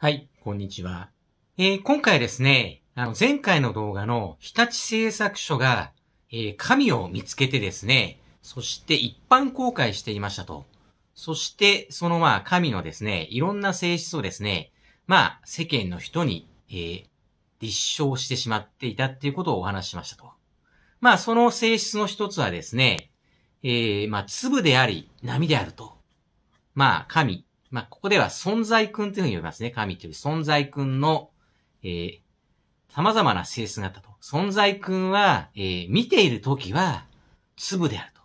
はい、こんにちは。えー、今回ですね、あの、前回の動画の日立製作所が、えー、神を見つけてですね、そして一般公開していましたと。そして、そのまあ、神のですね、いろんな性質をですね、まあ、世間の人に、えー、立証してしまっていたっていうことをお話ししましたと。まあ、その性質の一つはですね、えー、まあ、粒であり、波であると。まあ、神まあ、ここでは存在君というふうに呼びますね。神という存在君の、えー、様々な性質があったと。存在君は、えー、見ているときは、粒であると。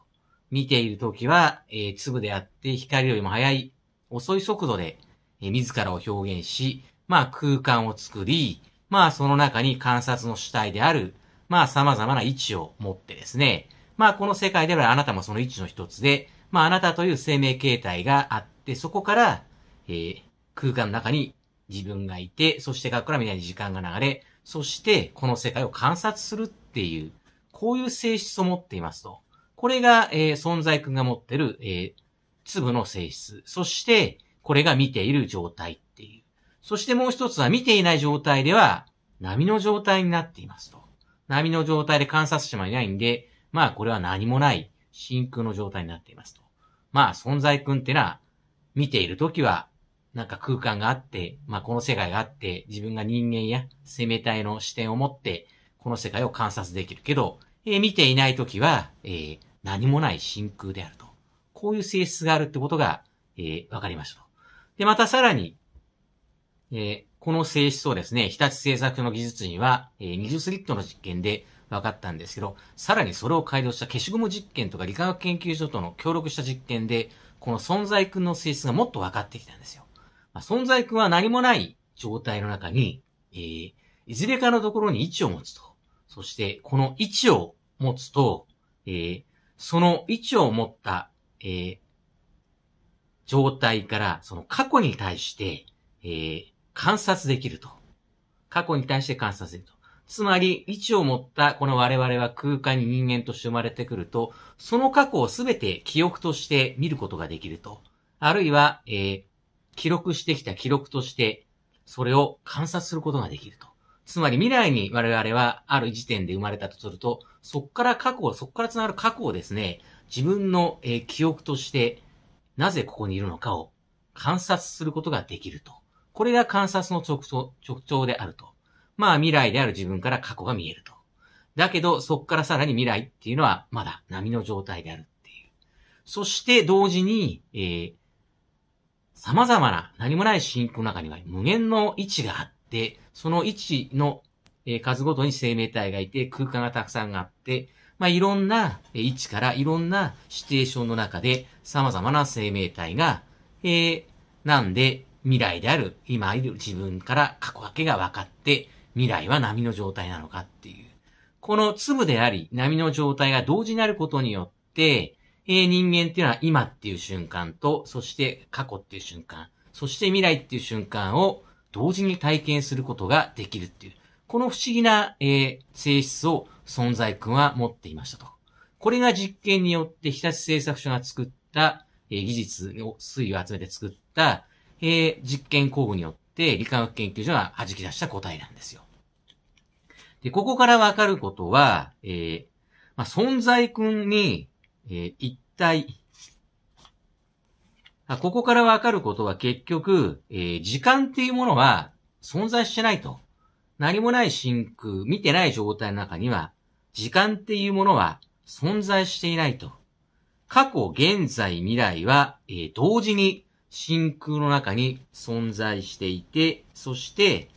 見ているときは、えー、粒であって、光よりも速い、遅い速度で、えー、自らを表現し、まあ、空間を作り、まあ、その中に観察の主体である、まあ、様々な位置を持ってですね、まあ、この世界ではあなたもその位置の一つで、まあ、あなたという生命形態があっで、そこから、えー、空間の中に自分がいて、そして学校からみなに時間が流れ、そしてこの世界を観察するっていう、こういう性質を持っていますと。これが、えー、存在君が持ってる、えー、粒の性質。そして、これが見ている状態っていう。そしてもう一つは見ていない状態では、波の状態になっていますと。波の状態で観察してもいないんで、まあこれは何もない真空の状態になっていますと。まあ存在君ってのは見ているときは、なんか空間があって、まあ、この世界があって、自分が人間や生命体の視点を持って、この世界を観察できるけど、えー、見ていないときは、えー、何もない真空であると。こういう性質があるってことが、えー、わかりましたと。で、またさらに、えー、この性質をですね、日立製作の技術には、えー、20スリットの実験で分かったんですけど、さらにそれを改良した消しゴム実験とか理化学研究所との協力した実験でこの存在君の性質がもっと分かってきたんですよ。まあ、存在君は何もない状態の中に、えー、いずれかのところに位置を持つと。そして、この位置を持つと、えー、その位置を持った、えー、状態から、その過去に対して、えー、観察できると。過去に対して観察きると。つまり、位置を持ったこの我々は空間に人間として生まれてくると、その過去をすべて記憶として見ることができると。あるいは、えー、記録してきた記録として、それを観察することができると。つまり未来に我々はある時点で生まれたとすると、そこから過去、そこから繋がる過去をですね、自分の、え記憶として、なぜここにいるのかを観察することができると。これが観察の特徴であると。まあ未来である自分から過去が見えると。だけど、そこからさらに未来っていうのはまだ波の状態であるっていう。そして同時に、えー、様々な何もない真空の中には無限の位置があって、その位置の数ごとに生命体がいて、空間がたくさんあって、まあ、いろんな位置からいろんなシチュエーションの中で様々な生命体が、えー、なんで未来である今いる自分から過去分けが分かって、未来は波の状態なのかっていう。この粒であり、波の状態が同時になることによって、え人間っていうのは今っていう瞬間と、そして過去っていう瞬間、そして未来っていう瞬間を同時に体験することができるっていう。この不思議な、え性質を存在君は持っていましたと。これが実験によって日立製作所が作った、え技術を、推を集めて作った、え実験工具によって理化学研究所が弾き出した答えなんですよ。で、ここからわかることは、えー、まあ、存在君に、えー、一体、あここからわかることは結局、えー、時間っていうものは存在してないと。何もない真空、見てない状態の中には、時間っていうものは存在していないと。過去、現在、未来は、えー、同時に真空の中に存在していて、そして、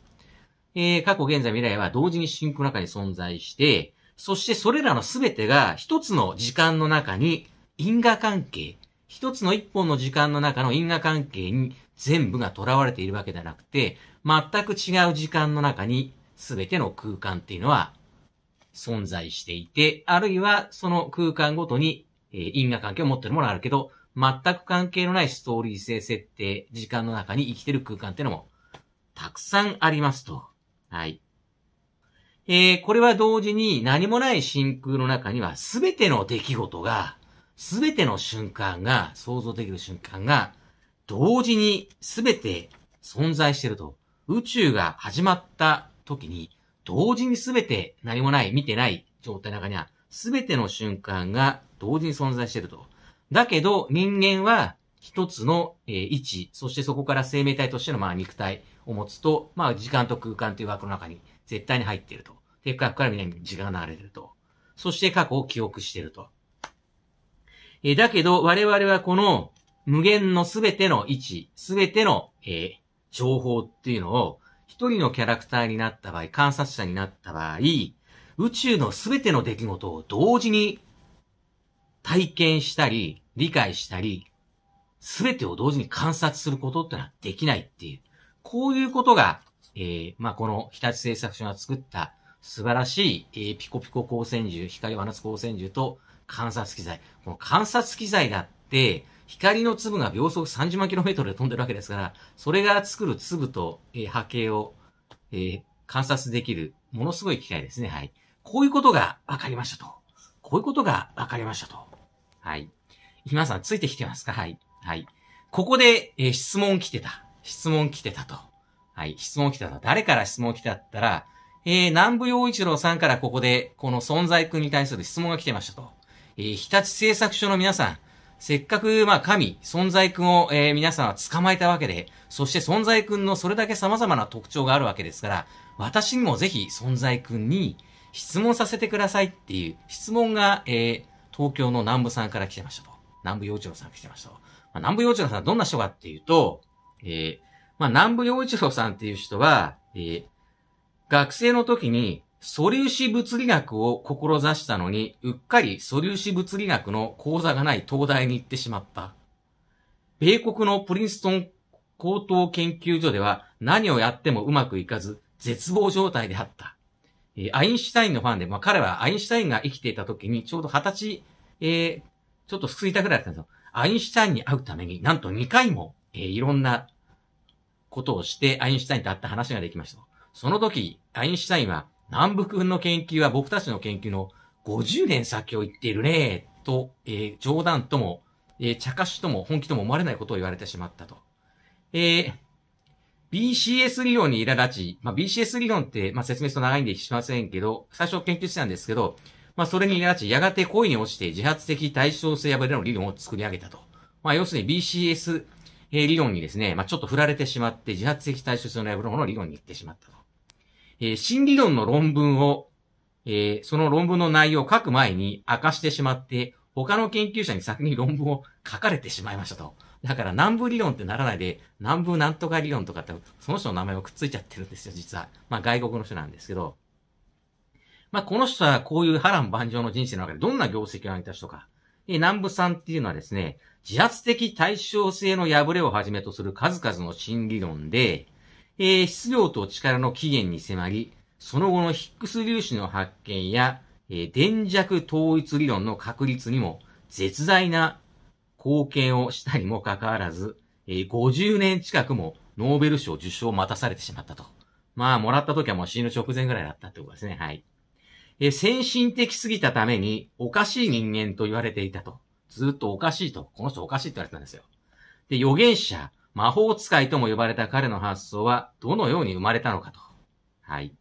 えー、過去、現在、未来は同時に真空の中に存在して、そしてそれらの全てが一つの時間の中に因果関係、一つの一本の時間の中の因果関係に全部が囚われているわけではなくて、全く違う時間の中に全ての空間っていうのは存在していて、あるいはその空間ごとに、えー、因果関係を持っているものがあるけど、全く関係のないストーリー性設定、時間の中に生きている空間っていうのもたくさんありますと。はい。えー、これは同時に何もない真空の中には全ての出来事が、全ての瞬間が、想像できる瞬間が、同時に全て存在していると。宇宙が始まった時に、同時に全て何もない、見てない状態の中には、全ての瞬間が同時に存在していると。だけど、人間は一つの、えー、位置、そしてそこから生命体としての、まあ、肉体を持つと、まあ、時間と空間という枠の中に絶対に入っていると。で、深くから未なに時間が流れていると。そして過去を記憶していると。えー、だけど、我々はこの無限のすべての位置、すべての、えー、情報っていうのを、一人のキャラクターになった場合、観察者になった場合、宇宙のすべての出来事を同時に体験したり、理解したり、すべてを同時に観察することってのはできないっていう。こういうことが、えー、まあ、この日立製作所が作った素晴らしい、えー、ピコピコ光線銃、光を放つ光線銃と観察機材。この観察機材だって、光の粒が秒速30万キロメートルで飛んでるわけですから、それが作る粒と、えー、波形を、えー、観察できる、ものすごい機械ですね。はい。こういうことが分かりましたと。こういうことが分かりましたと。はい。今さんついてきてますかはい。はい。ここで、えー、質問来てた。質問来てたと。はい。質問来てた。誰から質問来てたったら、えー、南部陽一郎さんからここで、この存在君に対する質問が来てましたと。えー、日立製作所の皆さん、せっかく、まあ、神、存在君を、えー、皆さんは捕まえたわけで、そして存在君のそれだけ様々な特徴があるわけですから、私にもぜひ存在君に質問させてくださいっていう質問が、えー、東京の南部さんから来てましたと。南部洋一郎さんが来てましたと。まあ、南部洋一郎さんどんな人かっていうと、えー、まあ、南部洋一郎さんっていう人は、えー、学生の時に素粒子物理学を志したのに、うっかり素粒子物理学の講座がない東大に行ってしまった。米国のプリンストン高等研究所では何をやってもうまくいかず、絶望状態であった。えー、アインシュタインのファンで、まあ、彼はアインシュタインが生きていた時にちょうど二十歳、えー、ちょっと過ぎたぐらいだったんですよ。アインシュタインに会うために、なんと2回も、えー、いろんなことをして、アインシュタインと会った話ができました。その時、アインシュタインは、南部君の研究は僕たちの研究の50年先を言っているね、と、えー、冗談とも、えー、茶化しとも本気とも思われないことを言われてしまったと。えー、BCS 理論に苛立ち、まあ、BCS 理論って、まあ、説明すると長いんでしませんけど、最初研究してたんですけど、まあ、それにい立ち、やがて恋に落ちて自発的対称性破れの理論を作り上げたと。まあ、要するに BCS 理論にですね、まあ、ちょっと振られてしまって、自発的対称性の破れの理論に行ってしまったと。えー、新理論の論文を、えー、その論文の内容を書く前に明かしてしまって、他の研究者に先に論文を書かれてしまいましたと。だから南部理論ってならないで、南部なんとか理論とかって、その人の名前をくっついちゃってるんですよ、実は。まあ外国の人なんですけど。まあ、この人はこういう波乱万丈の人生の中でどんな業績を上げた人か。南部さんっていうのはですね、自発的対称性の破れをはじめとする数々の新理論で、えー、質量と力の起源に迫り、その後のヒックス粒子の発見や、えー、電弱統一理論の確立にも絶大な貢献をしたにもかかわらず、えー、50年近くもノーベル賞受賞を待たされてしまったと。まあ、もらった時はもう死ぬ直前ぐらいだったってことですね。はい。え先進的すぎたために、おかしい人間と言われていたと。ずっとおかしいと。この人おかしいって言われてたんですよ。で、預言者、魔法使いとも呼ばれた彼の発想は、どのように生まれたのかと。はい。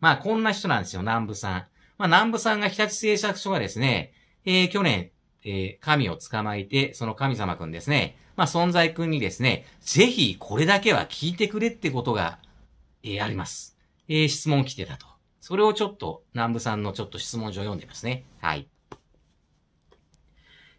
まあ、こんな人なんですよ、南部さん。まあ、南部さんが日立製作所がですね、えー、去年、えー、神を捕まえて、その神様くんですね、まあ、存在くんにですね、ぜひこれだけは聞いてくれってことが、えー、あります。えー、質問来てたと。それをちょっと、南部さんのちょっと質問状を読んでますね。はい。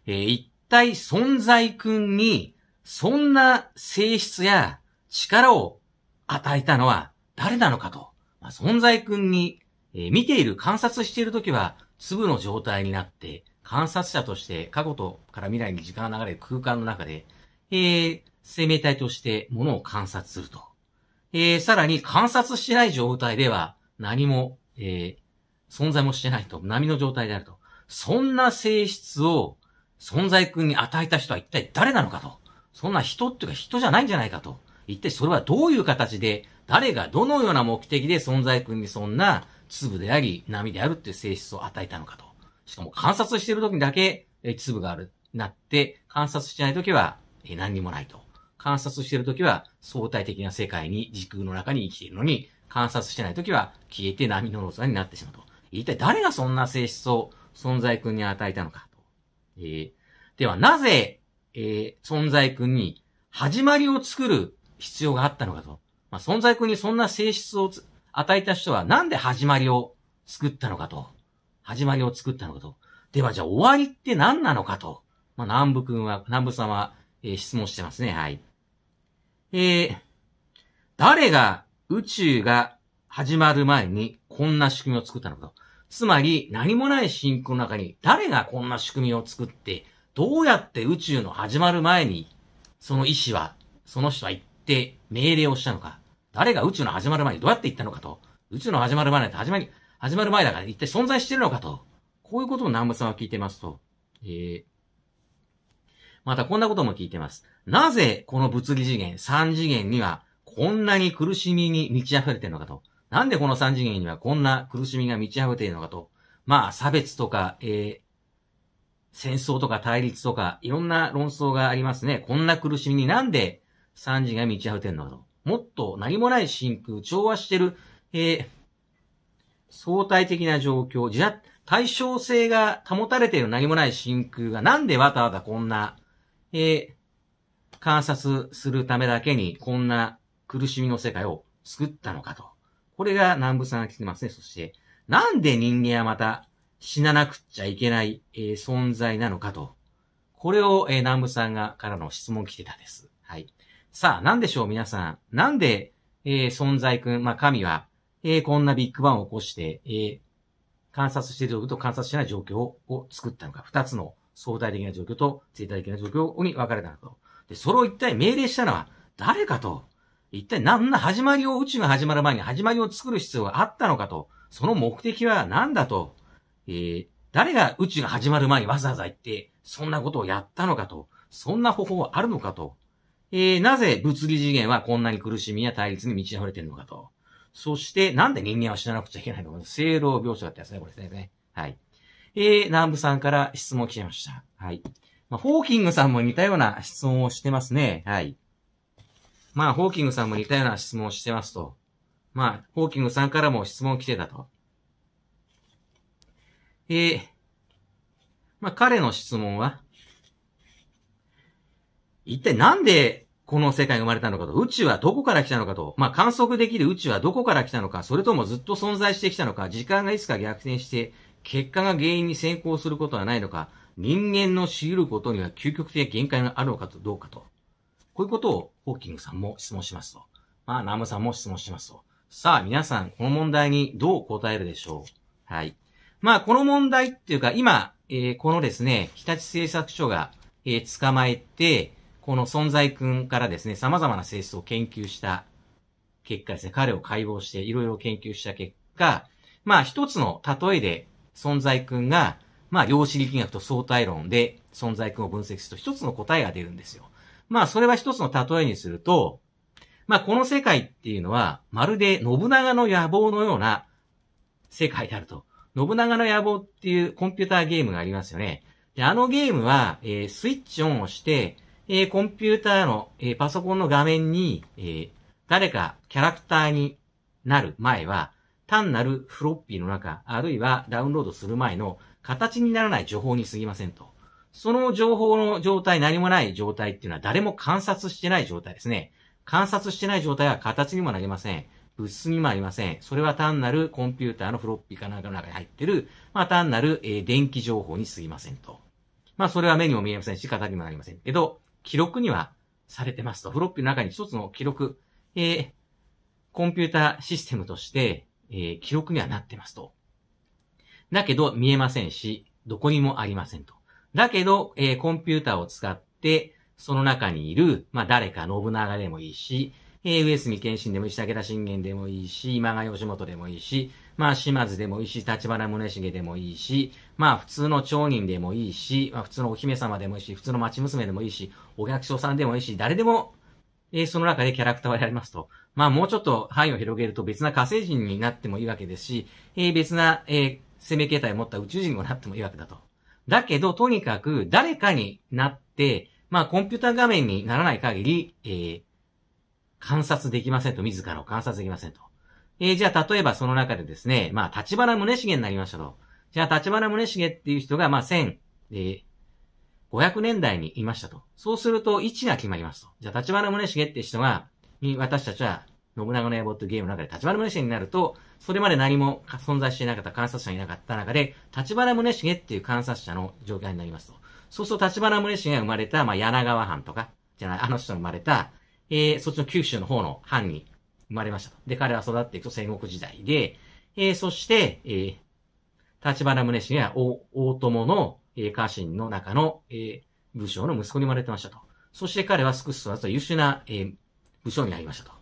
えー、一体存在君に、そんな性質や力を与えたのは誰なのかと。まあ、存在君に、えー、見ている、観察しているときは、粒の状態になって、観察者として過去とから未来に時間が流れる空間の中で、えー、生命体としてものを観察すると。えー、さらに観察しない状態では、何も、えー、存在もしてないと、波の状態であると。そんな性質を存在君に与えた人は一体誰なのかと。そんな人っていうか人じゃないんじゃないかと。一体それはどういう形で、誰がどのような目的で存在君にそんな粒であり、波であるっていう性質を与えたのかと。しかも観察してる時にだけ、え粒がある、なって、観察してない時は、え何にもないと。観察してる時は相対的な世界に時空の中に生きているのに、観察してない時は消えて波のローになってしまうと。一体誰がそんな性質を存在君に与えたのかと。えー、ではなぜ、えー、存在君に始まりを作る必要があったのかと。まあ、存在君にそんな性質を与えた人はなんで始まりを作ったのかと。始まりを作ったのかと。ではじゃあ終わりって何なのかと。まあ、南部君は、南部さんは、えー、質問してますね。はい。えー、誰が宇宙が始まる前にこんな仕組みを作ったのかと。つまり何もない真空の中に誰がこんな仕組みを作って、どうやって宇宙の始まる前に、その意志は、その人は言って命令をしたのか。誰が宇宙の始まる前にどうやって言ったのかと。宇宙の始まる前なんて始まり、始まる前だから一体存在してるのかと。こういうことを南部さんは聞いてますと。えー、またこんなことも聞いてます。なぜこの物理次元、3次元にはこんなに苦しみに満ち溢れてるのかと。なんでこの三次元にはこんな苦しみが満ち溢れているのかと。まあ、差別とか、えー、戦争とか対立とか、いろんな論争がありますね。こんな苦しみになんで三次が満ち溢れてるのかと。もっと何もない真空、調和してる、えー、相対的な状況、じゃ、対称性が保たれている何もない真空が、なんでわたわたこんな、えー、観察するためだけに、こんな苦しみの世界を救ったのかと。これが南部さんが来てますね。そして、なんで人間はまた死ななくちゃいけない、えー、存在なのかと。これを、えー、南部さんがからの質問来てたんです。はい。さあ、なんでしょう皆さん。なんで、えー、存在くん、まあ、神は、えー、こんなビッグバンを起こして、えー、観察している状況と観察しない状況を作ったのか。二つの相対的な状況と全体的な状況に分かれたのかと。で、それを一体命令したのは誰かと。一体何の始まりを、宇宙が始まる前に始まりを作る必要があったのかと、その目的は何だと、えー、誰が宇宙が始まる前にわざわざ行って、そんなことをやったのかと、そんな方法はあるのかと、えー、なぜ物理次元はこんなに苦しみや対立に満ち溢れてるのかと。そして、なんで人間は死ななくちゃいけないのか。正労病床だったやつね、これですね。はい。えー、南部さんから質問来ちゃいました。はい。まあ、ホーキングさんも似たような質問をしてますね。はい。まあ、ホーキングさんも似たような質問をしてますと。まあ、ホーキングさんからも質問来てたと。えー、まあ、彼の質問は、一体なんでこの世界が生まれたのかと、宇宙はどこから来たのかと、まあ、観測できる宇宙はどこから来たのか、それともずっと存在してきたのか、時間がいつか逆転して、結果が原因に先行することはないのか、人間の強いることには究極的限界があるのかとどうかと。こういうことをホーキングさんも質問しますと。まあ、ナムさんも質問しますと。さあ、皆さん、この問題にどう答えるでしょうはい。まあ、この問題っていうか、今、えー、このですね、日立製作所が、えー、捕まえて、この存在君からですね、様々な性質を研究した結果ですね、彼を解剖していろいろ研究した結果、まあ一つの例えで存在君が、まあ量子力学と相対論で存在君を分析すると一つの答えが出るんですよ。まあ、それは一つの例えにすると、まあ、この世界っていうのは、まるで信長の野望のような世界であると。信長の野望っていうコンピューターゲームがありますよね。で、あのゲームは、えー、スイッチオンをして、えー、コンピューターの、えー、パソコンの画面に、えー、誰かキャラクターになる前は、単なるフロッピーの中、あるいはダウンロードする前の形にならない情報に過ぎませんと。その情報の状態、何もない状態っていうのは誰も観察してない状態ですね。観察してない状態は形にもなりません。物質にもありません。それは単なるコンピューターのフロッピーかなんかの中に入ってる、まあ単なる、えー、電気情報にすぎませんと。まあそれは目にも見えませんし、形にもなりませんけど、記録にはされてますと。フロッピーの中に一つの記録、えー、コンピューターシステムとして、えー、記録にはなってますと。だけど見えませんし、どこにもありませんと。だけど、えー、コンピューターを使って、その中にいる、まあ、誰か、信長でもいいし、えー、上杉謙信でもいいし、武田信玄でもいいし、今川義元でもいいし、まあ、島津でもいいし、立花宗茂でもいいし、まあ、普通の町人でもいいし、まあ、普通のお姫様でもいいし、普通の町娘でもいいし、お客所さんでもいいし、誰でも、えー、その中でキャラクターをやりますと。まあ、もうちょっと範囲を広げると別な火星人になってもいいわけですし、えー、別な、えー、攻め形態を持った宇宙人にもなってもいいわけだと。だけど、とにかく誰かになって、まあコンピューター画面にならない限り、えー、観察できませんと、自らを観察できませんと。えー、じゃあ例えばその中でですね、まあ立花宗茂になりましたと。じゃあ立花宗茂っていう人が、まあ1000、えー、500年代にいましたと。そうすると位置が決まりますと。じゃあ立花宗茂って人が、に私たちは信長の野望というゲームの中で立花宗茂になると、それまで何も存在していなかった観察者がいなかった中で、立花宗茂っていう観察者の状態になりますと。そうすると立花宗茂が生まれた、まあ、柳川藩とか、じゃない、あの人生まれた、えー、そっちの九州の方の藩に生まれましたと。で、彼は育っていくと戦国時代で、えー、そして、えー、立花宗茂は大大友の、えー、家臣の中の、えー、武将の息子に生まれてましたと。そして彼はすくすと優秀な、えー、武将になりましたと。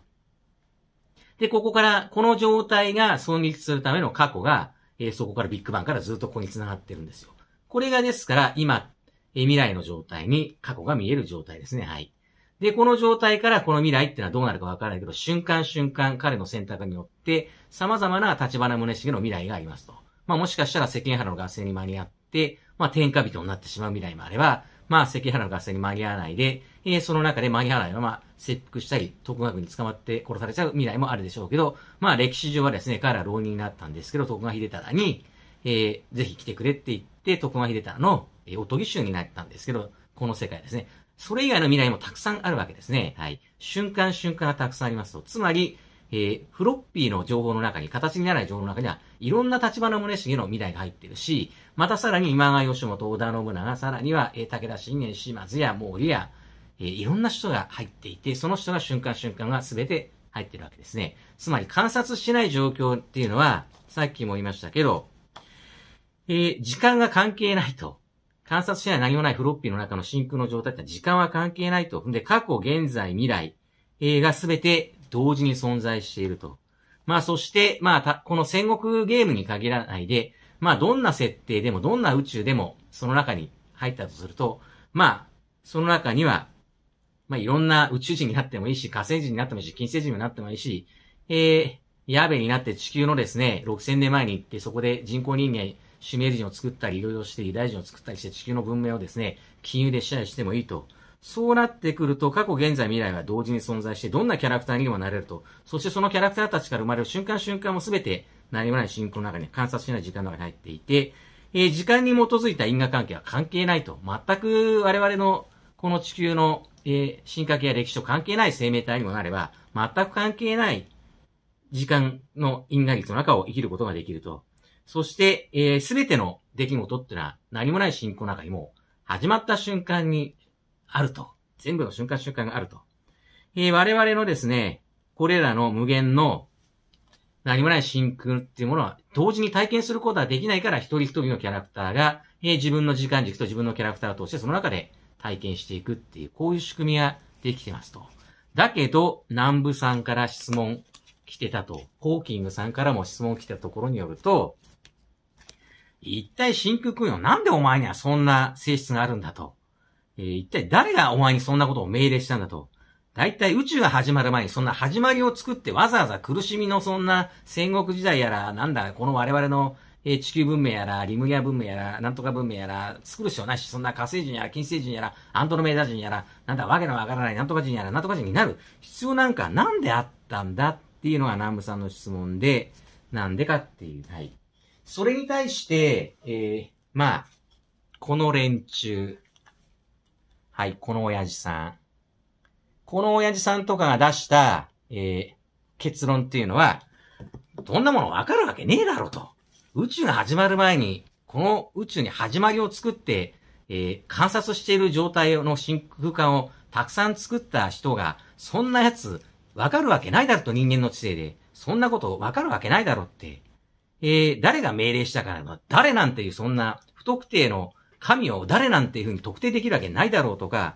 で、ここから、この状態が存立するための過去が、えー、そこからビッグバンからずっとここに繋がってるんですよ。これがですから、今、えー、未来の状態に過去が見える状態ですね。はい。で、この状態からこの未来ってのはどうなるかわからないけど、瞬間瞬間彼の選択によって、様々な立花宗茂の未来がありますと。まあもしかしたら世間原の合戦に間に合って、まあ天下人になってしまう未来もあれば、まあ、関原の合戦に間に合わないで、えー、その中で間に合わないまま切腹したり、徳川軍に捕まって殺されちゃう未来もあるでしょうけど、まあ、歴史上はですね、彼は浪人になったんですけど、徳川秀忠に、えー、ぜひ来てくれって言って、徳川秀忠の、えー、おとぎ衆になったんですけど、この世界ですね。それ以外の未来もたくさんあるわけですね。はい。瞬間瞬間がたくさんありますと。つまり、えー、フロッピーの情報の中に、形にならない情報の中には、いろんな立花宗茂の未来が入ってるし、またさらに今川義元、織田信長、さらには、えー、武田信玄、島津や毛利や、えー、いろんな人が入っていて、その人が瞬間瞬間が全て入ってるわけですね。つまり観察しない状況っていうのは、さっきも言いましたけど、えー、時間が関係ないと。観察しない何もないフロッピーの中の真空の状態って時間は関係ないと。んで、過去、現在、未来、えー、が全て同時に存在していると。まあそして、まあこの戦国ゲームに限らないで、まあどんな設定でもどんな宇宙でもその中に入ったとすると、まあその中には、まあいろんな宇宙人になってもいいし、火星人になってもいいし、金星人になってもいいし、えー、ヤベになって地球のですね、6000年前に行ってそこで人工人間、シュメール人を作ったり、いろいろして、ユダヤ人を作ったりして地球の文明をですね、金融で支配してもいいと。そうなってくると、過去、現在、未来は同時に存在して、どんなキャラクターにもなれると。そしてそのキャラクターたちから生まれる瞬間瞬間も全て、何もない進行の中に、観察しない時間の中に入っていて、えー、時間に基づいた因果関係は関係ないと。全く我々の、この地球の、えー、進化系や歴史と関係ない生命体にもなれば、全く関係ない時間の因果率の中を生きることができると。そして、えー、すべての出来事ってのは何もない進行の中にも、始まった瞬間にあると。全部の瞬間瞬間があると。えー、我々のですね、これらの無限の何もない真空っていうものは同時に体験することはできないから一人一人のキャラクターが、えー、自分の時間軸と自分のキャラクターを通してその中で体験していくっていう、こういう仕組みができてますと。だけど、南部さんから質問来てたと、ホーキングさんからも質問来たところによると、一体真空空よ、なんでお前にはそんな性質があるんだと。えー、一体誰がお前にそんなことを命令したんだと。大体宇宙が始まる前にそんな始まりを作ってわざわざ苦しみのそんな戦国時代やら、なんだ、この我々の地球文明やら、リムギア文明やら、なんとか文明やら、作る必要ないし、そんな火星人やら、金星人やら、アントロメーダ人やら、なんだ、わけのわからない、なんとか人やら、なんとか人になる必要なんかなんであったんだっていうのが南部さんの質問で、なんでかっていう。はい。それに対して、えー、まあ、この連中、はい、この親父さん。この親父さんとかが出した、えー、結論っていうのは、どんなものわかるわけねえだろと。宇宙が始まる前に、この宇宙に始まりを作って、えー、観察している状態の真空管をたくさん作った人が、そんなやつ、わかるわけないだろと人間の知性で、そんなことわかるわけないだろって、えー、誰が命令したからの、誰なんていうそんな不特定の神を誰なんていうふうに特定できるわけないだろうとか、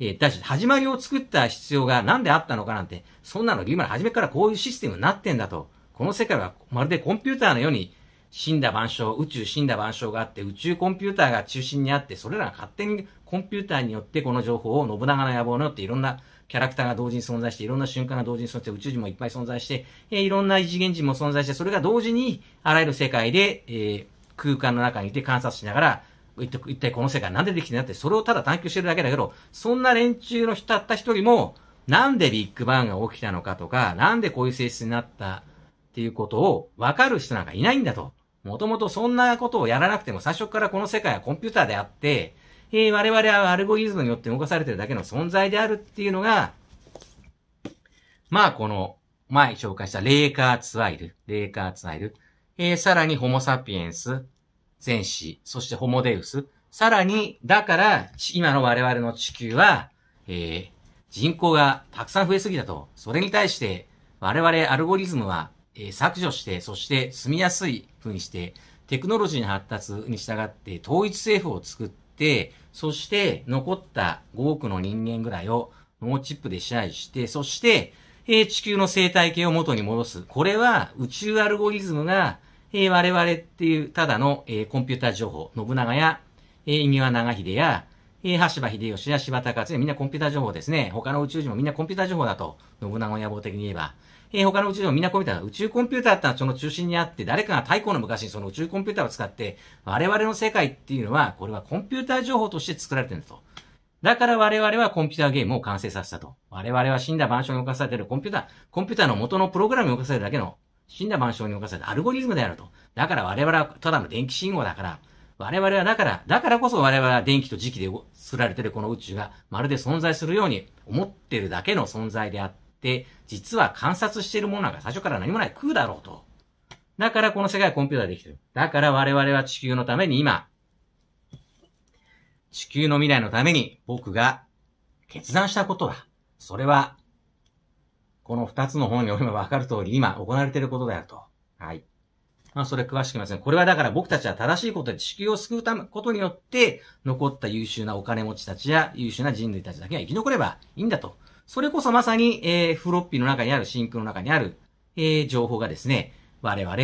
えだし、始まりを作った必要が何であったのかなんて、そんなの今の初めからこういうシステムになってんだと。この世界はまるでコンピューターのように、死んだ万象、宇宙死んだ万象があって、宇宙コンピューターが中心にあって、それらが勝手にコンピューターによってこの情報を信長の野望によっていろんなキャラクターが同時に存在して、いろんな瞬間が同時に存在して、宇宙人もいっぱい存在して、えいろんな異次元人も存在して、それが同時にあらゆる世界で、えー、空間の中にいて観察しながら、一体この世界なんでできてんだって、それをただ探求してるだけだけど、そんな連中の人たった一人も、なんでビッグバンが起きたのかとか、なんでこういう性質になったっていうことを分かる人なんかいないんだと。もともとそんなことをやらなくても最初からこの世界はコンピューターであって、えー、我々はアルゴリズムによって動かされてるだけの存在であるっていうのが、まあこの前紹介したレーカーツワイル、レーカーツワイル、えー、さらにホモサピエンス、全士、そしてホモデウス。さらに、だから、今の我々の地球は、えー、人口がたくさん増えすぎたと。それに対して、我々アルゴリズムは、えー、削除して、そして住みやすい風にして、テクノロジーの発達に従って統一政府を作って、そして残った5億の人間ぐらいを脳チップで支配して、そして、えー、地球の生態系を元に戻す。これは宇宙アルゴリズムがえー、我々っていうただの、えー、コンピューター情報、信長や、えー、味は長秀や、えー、橋場秀吉や柴田勝家、みんなコンピューター情報ですね。他の宇宙人もみんなコンピューター情報だと、信長野望的に言えば。えー、他の宇宙人もみんなコンピューター、宇宙コンピューターってのはその中心にあって、誰かが太古の昔にその宇宙コンピューターを使って、我々の世界っていうのは、これはコンピューター情報として作られてるんだと。だから我々はコンピューターゲームを完成させたと。我々は死んだ万象にかされているコンピューター、コンピューターの元のプログラムに侵されるだけの死んだ万象に侵されたアルゴリズムであると。だから我々はただの電気信号だから、我々はだから、だからこそ我々は電気と磁気で作られてるこの宇宙がまるで存在するように思ってるだけの存在であって、実は観察してるものなんか最初から何もない空だろうと。だからこの世界はコンピューターでできてる。だから我々は地球のために今、地球の未来のために僕が決断したことだ。それはこの二つの本においてもかる通り、今行われていることであると。はい。まあ、それ詳しく言いません。これはだから僕たちは正しいことで地球を救うため、ことによって、残った優秀なお金持ちたちや優秀な人類たちだけが生き残ればいいんだと。それこそまさに、えー、フロッピーの中にある、シンクの中にある、えー、情報がですね、我々、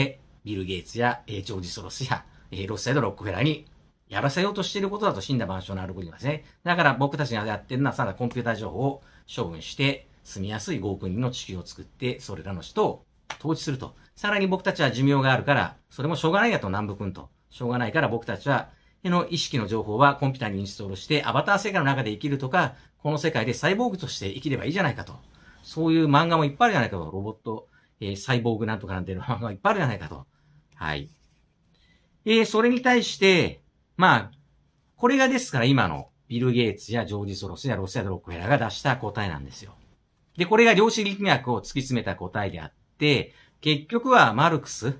ビル・ゲイツや、えー、ジョージ・ソロスや、えー、ロスサイド・ロックフェラーにやらせようとしていることだと死んだ万象のあるゴですね。だから僕たちがやってるのは、さらコンピューター情報を処分して、住みやすい5億人の地球を作って、それらの人を統治すると。さらに僕たちは寿命があるから、それもしょうがないやと南部君と。しょうがないから僕たちは、への意識の情報はコンピューターにインストールして、アバター世界の中で生きるとか、この世界でサイボーグとして生きればいいじゃないかと。そういう漫画もいっぱいあるじゃないかと。ロボット、えー、サイボーグなんとかなんていう漫画もいっぱいあるじゃないかと。はい。えー、それに対して、まあ、これがですから今のビル・ゲイツやジョージ・ソロスやロシア・ドロックフェラが出した答えなんですよ。で、これが量子力学を突き詰めた答えであって、結局はマルクス、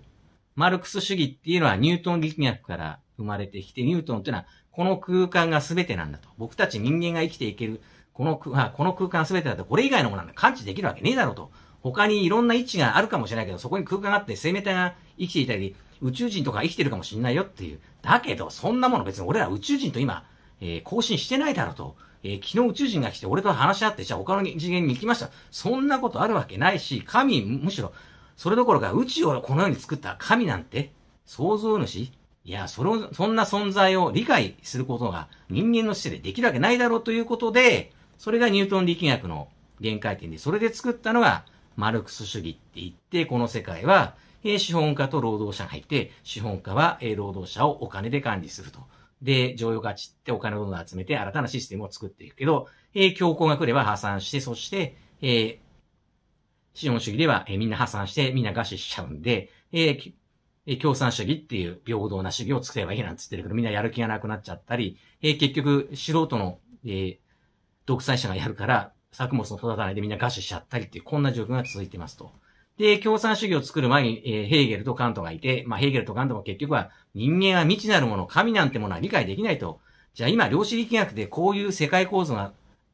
マルクス主義っていうのはニュートン力学から生まれてきて、ニュートンっていうのはこの空間が全てなんだと。僕たち人間が生きていける、この空この空間全てだと、これ以外のものなんだ。感知できるわけねえだろうと。他にいろんな位置があるかもしれないけど、そこに空間があって生命体が生きていたり、宇宙人とか生きてるかもしれないよっていう。だけど、そんなもの別に俺ら宇宙人と今、えー、更新してないだろうと。えー、昨日宇宙人が来て俺と話し合って、じゃあ他の次元に行きました。そんなことあるわけないし、神、むしろ、それどころか宇宙をこのように作った神なんて、創造主いや、それを、そんな存在を理解することが人間の姿勢でできるわけないだろうということで、それがニュートン力学の限界点で、それで作ったのがマルクス主義って言って、この世界は、え資本家と労働者がいて、資本家は、え労働者をお金で管理すると。で、常用価値ってお金をどんどん集めて新たなシステムを作っていくけど、えー、強行が来れば破産して、そして、えー、資本主義では、えー、みんな破産して、みんな餓死しちゃうんで、えー、共産主義っていう平等な主義を作ればいいなんつってるけど、みんなやる気がなくなっちゃったり、えー、結局、素人の、えー、独裁者がやるから、作物を育たないでみんな餓死しちゃったりっていう、こんな状況が続いてますと。で、共産主義を作る前に、えー、ヘーゲルとカントがいて、まあ、ヘーゲルとカントも結局は、人間は未知なるもの、神なんてものは理解できないと。じゃあ今、量子力学でこういう世界構造が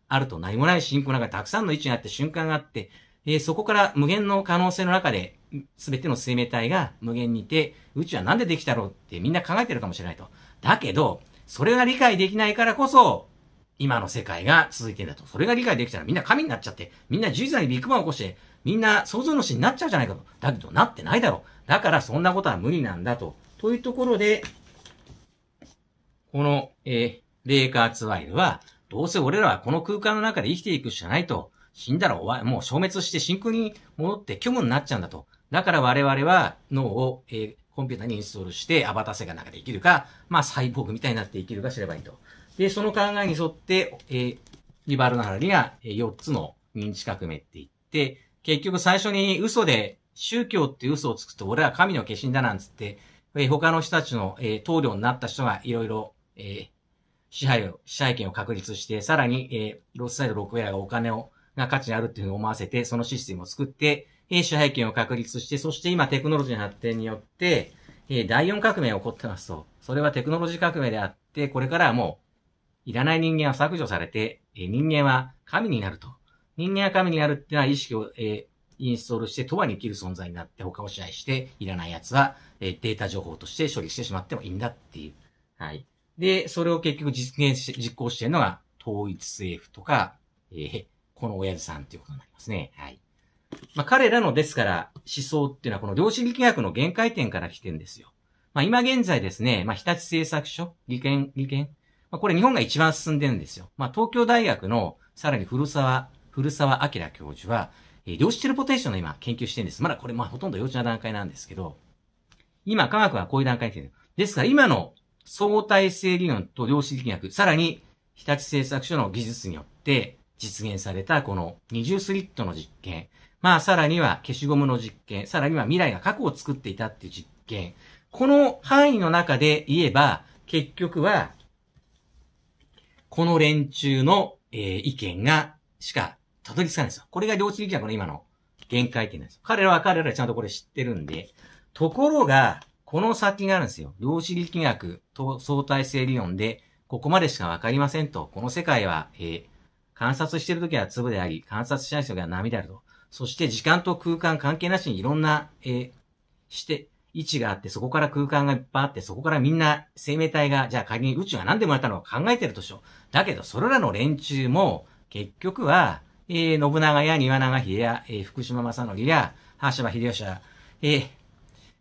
あると何もない進行なんかたくさんの位置があって瞬間があって、えー、そこから無限の可能性の中で、すべての生命体が無限にいて、宇宙はなんでできたろうってみんな考えてるかもしれないと。だけど、それが理解できないからこそ、今の世界が続いてんだと。それが理解できたらみんな神になっちゃって、みんな自由にビッグバン起こして、みんな想像のしになっちゃうじゃないかと。だけどなってないだろう。だからそんなことは無理なんだと。というところで、この、えー、レイカーツワイルは、どうせ俺らはこの空間の中で生きていくしかないと。死んだら終わもう消滅して真空に戻って虚無になっちゃうんだと。だから我々は脳を、えー、コンピュータにインストールしてアバター世界の中で生きるか、まあサイボーグみたいになって生きるか知ればいいと。で、その考えに沿って、えー、リバルナハラリが4つの認知革命って言って、結局最初に嘘で、宗教って嘘をつくと俺は神の化身だなんつって、え他の人たちの、え棟梁になった人がいろいろ、え支配を、支配権を確立して、さらに、えロスサイド6ウェアがお金を、が価値にあるっていうふうに思わせて、そのシステムを作って、え支配権を確立して、そして今テクノロジーの発展によって、え第4革命が起こってますと。それはテクノロジー革命であって、これからはもう、いらない人間は削除されて、え人間は神になると。人間は神にあるっていうのは意識を、えー、インストールして、とはに生きる存在になって他を支配して、いらないやつは、えー、データ情報として処理してしまってもいいんだっていう。はい。で、それを結局実現し、実行しているのが、統一政府とか、えー、この親父さんということになりますね。はい。まあ、彼らのですから、思想っていうのはこの量子力学の限界点から来てるんですよ。まあ、今現在ですね、まあ、日立製作所、利権、利権。まあ、これ日本が一番進んでるんですよ。まあ、東京大学のさらに古沢古澤明教授は、え量子テレポテーションの今研究してるんです。まだこれまあほとんど幼稚な段階なんですけど、今科学はこういう段階に来てる。ですから今の相対性理論と量子力学、さらに日立製作所の技術によって実現されたこの二重スリットの実験、まあさらには消しゴムの実験、さらには未来が過去を作っていたっていう実験、この範囲の中で言えば、結局は、この連中の、えー、意見が、しかたどり着かないんですよ。これが量子力学の今の限界点なんですよ。彼らは彼らはちゃんとこれ知ってるんで、ところが、この先があるんですよ。量子力学と相対性理論で、ここまでしかわかりませんと。この世界は、えー、観察してるときは粒であり、観察しないときは波であると。そして時間と空間関係なしにいろんな、えー、して、位置があって、そこから空間がいっぱいあって、そこからみんな生命体が、じゃあ仮に宇宙が何でもらったのか考えてるとしよう。だけど、それらの連中も、結局は、えー、信長や庭長秀や、えー、福島正則や、羽場秀吉や、えー、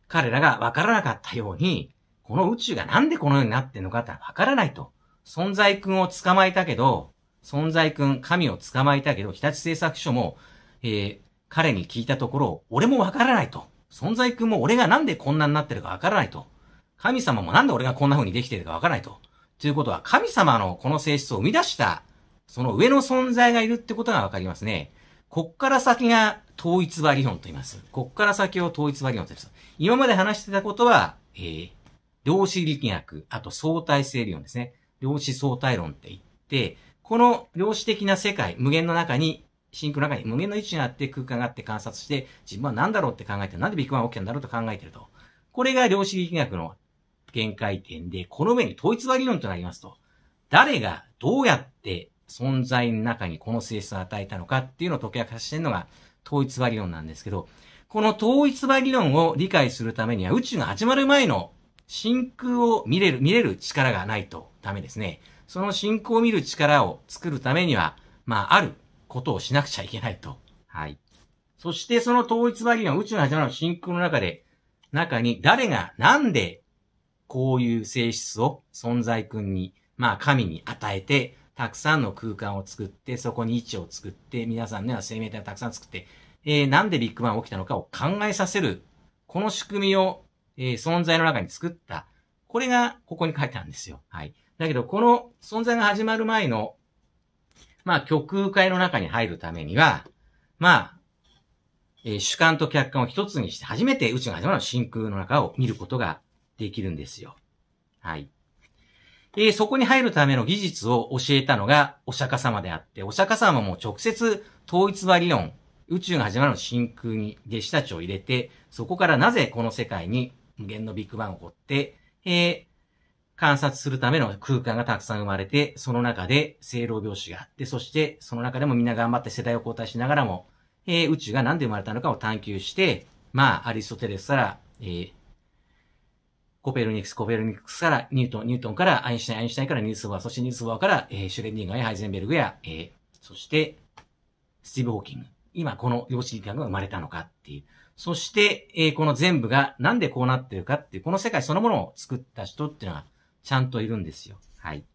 彼らが分からなかったように、この宇宙がなんでこのようになってんのかって分からないと。存在君を捕まえたけど、存在君、神を捕まえたけど、日立製作所も、えー、彼に聞いたところ、俺も分からないと。存在君も俺がなんでこんなになってるか分からないと。神様もなんで俺がこんな風にできてるか分からないと。ということは、神様のこの性質を生み出したその上の存在がいるってことがわかりますね。こっから先が統一場理論と言います。こっから先を統一場理論と言います。今まで話してたことは、えー、量子力学、あと相対性理論ですね。量子相対論って言って、この量子的な世界、無限の中に、真空の中に無限の位置があって空間があって観察して、自分は何だろうって考えてなんでビッグバン起きたんだろうと考えてると。これが量子力学の限界点で、この上に統一場理論となりますと。誰がどうやって存在の中にこの性質を与えたのかっていうのを解き明かしてるのが統一場理論なんですけど、この統一場理論を理解するためには宇宙が始まる前の真空を見れる、見れる力がないとダメですね。その真空を見る力を作るためには、まあ、あることをしなくちゃいけないと。はい。そしてその統一場理論、宇宙が始まる真空の中で、中に誰がなんでこういう性質を存在君に、まあ神に与えて、たくさんの空間を作って、そこに位置を作って、皆さんのような生命体をたくさん作って、えー、なんでビッグバン起きたのかを考えさせる、この仕組みを、えー、存在の中に作った。これが、ここに書いてあるんですよ。はい。だけど、この存在が始まる前の、まあ、極空界の中に入るためには、まあ、えー、主観と客観を一つにして初めて宇宙が始まる真空の中を見ることができるんですよ。はい。で、そこに入るための技術を教えたのがお釈迦様であって、お釈迦様も直接統一場理論、宇宙が始まるの真空に弟子たちを入れて、そこからなぜこの世界に無限のビッグバンを起こって、えー、観察するための空間がたくさん生まれて、その中で生老病死があって、そしてその中でもみんな頑張って世代を交代しながらも、えー、宇宙が何で生まれたのかを探求して、まあ、アリストテレスから、えー、コペルニクス、コペルニクスからニュートン、ニュートンからアインシュタイン、アインシュタインからニュースワー、そしてニュースワーから、えー、シュレンディンガーやハイゼンベルグや、えー、そして、スティーブ・ホーキング。今この量子力学が生まれたのかっていう。そして、えー、この全部がなんでこうなってるかっていう、この世界そのものを作った人っていうのはちゃんといるんですよ。はい。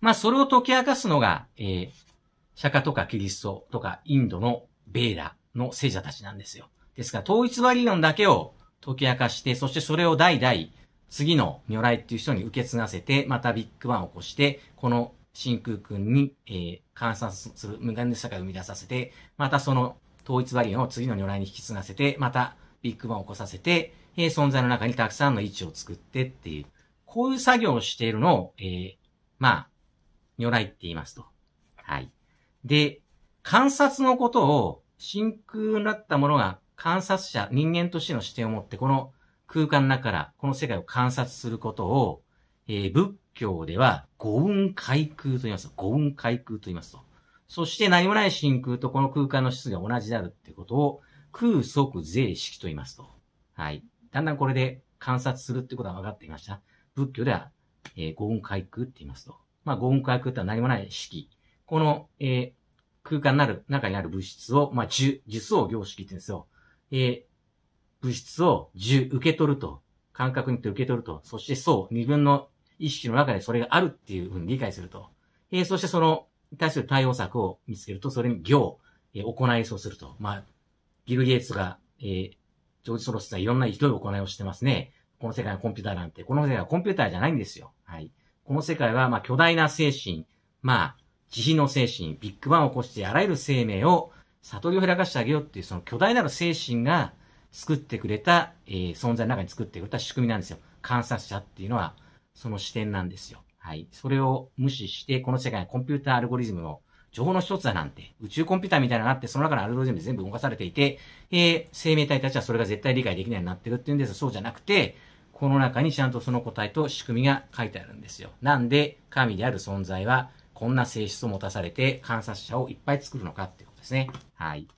まあ、それを解き明かすのが、えー、釈迦とかキリストとかインドのベーラの聖者たちなんですよ。ですから、統一割理論だけを解き明かして、そしてそれを代々、次の如来っていう人に受け継がせて、またビッグバンを起こして、この真空君に、えー、観察する無限の世界を生み出させて、またその統一バリアンを次の如来に引き継がせて、またビッグバンを起こさせて、えー、存在の中にたくさんの位置を作ってっていう、こういう作業をしているのを、えー、まあ、如来って言いますと。はい。で、観察のことを真空になったものが観察者、人間としての視点を持って、この空間の中から、この世界を観察することを、えー、仏教では、五運開空と言います。五運開空と言いますと。そして何もない真空とこの空間の質が同じであるってことを、空即税式と言いますと。はい。だんだんこれで観察するってことが分かっていました。仏教では、えー、五音開空って言いますと。まあ、五音開空っては何もない式。この、えー、空間なる、中にある物質を、まあ、樹、樹層行式って言うんですよ。えー、物質を受受け取ると、感覚によって受け取ると、そしてそう、自分の意識の中でそれがあるっていうふうに理解すると。えー、そしてその、対する対応策を見つけると、それに行、えー、行いそうすると。まあ、ビル・ゲイツが、えー、ジョージ・ソロスんいろんなひどい行いをしてますね。この世界のコンピューターなんて、この世界はコンピューターじゃないんですよ。はい。この世界は、まあ、巨大な精神、まあ、慈悲の精神、ビッグバンを起こしてあらゆる生命を、悟りを開かしてあげようっていうその巨大なる精神が作ってくれた、えー、存在の中に作ってくれた仕組みなんですよ。観察者っていうのはその視点なんですよ。はい。それを無視して、この世界はコンピューターアルゴリズムの情報の一つだなんて、宇宙コンピューターみたいなのがあって、その中のアルゴリズムで全部動かされていて、えー、生命体たちはそれが絶対理解できないようになってるっていうんですが、そうじゃなくて、この中にちゃんとその答えと仕組みが書いてあるんですよ。なんで、神である存在は、こんな性質を持たされて、観察者をいっぱい作るのかっていうですね。はい。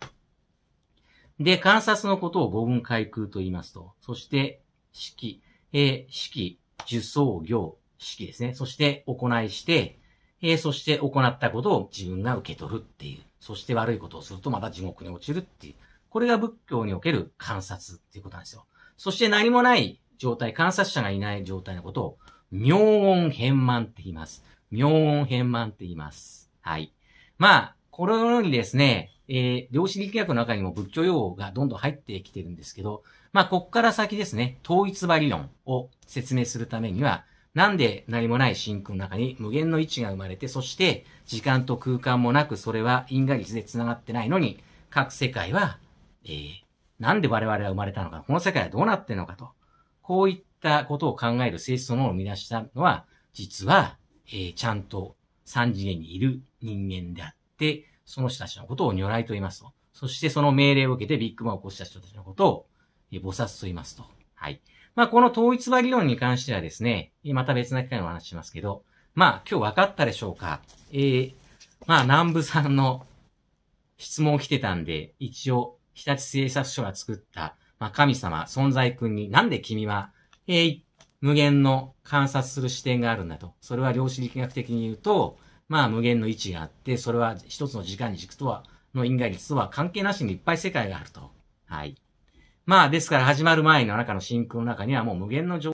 で、観察のことを語文開空と言いますと、そして、式、えー、式、受想行、式ですね。そして行いして、えー、そして行ったことを自分が受け取るっていう。そして悪いことをするとまた地獄に落ちるっていう。これが仏教における観察っていうことなんですよ。そして何もない状態、観察者がいない状態のことを、妙音変満って言います。妙音変満って言います。はい。まあ、このようにですね、えー、量子力学の中にも仏教用語がどんどん入ってきてるんですけど、まあ、こっから先ですね、統一場理論を説明するためには、なんで何もない真空の中に無限の位置が生まれて、そして時間と空間もなく、それは因果律で繋がってないのに、各世界は、えー、なんで我々は生まれたのか、この世界はどうなってんのかと、こういったことを考える性質そのものを生み出したのは、実は、えー、ちゃんと三次元にいる人間であっ、その人たちのことを如来と言いますと。そしてその命令を受けてビッグマンを起こした人たちのことを、え菩薩と言いますと。はい。まあ、この統一話理論に関してはですね、また別な機会にお話しますけど、まあ、今日分かったでしょうかえー、まあ、南部さんの質問来てたんで、一応、日立製作所が作った、まあ、神様、存在君に、なんで君は、えー、無限の観察する視点があるんだと。それは量子力学的に言うと、まあ無限の位置があって、それは一つの時間軸とは、の因果率とは関係なしにいっぱい世界があると。はい。まあですから始まる前の中の真空の中にはもう無限の状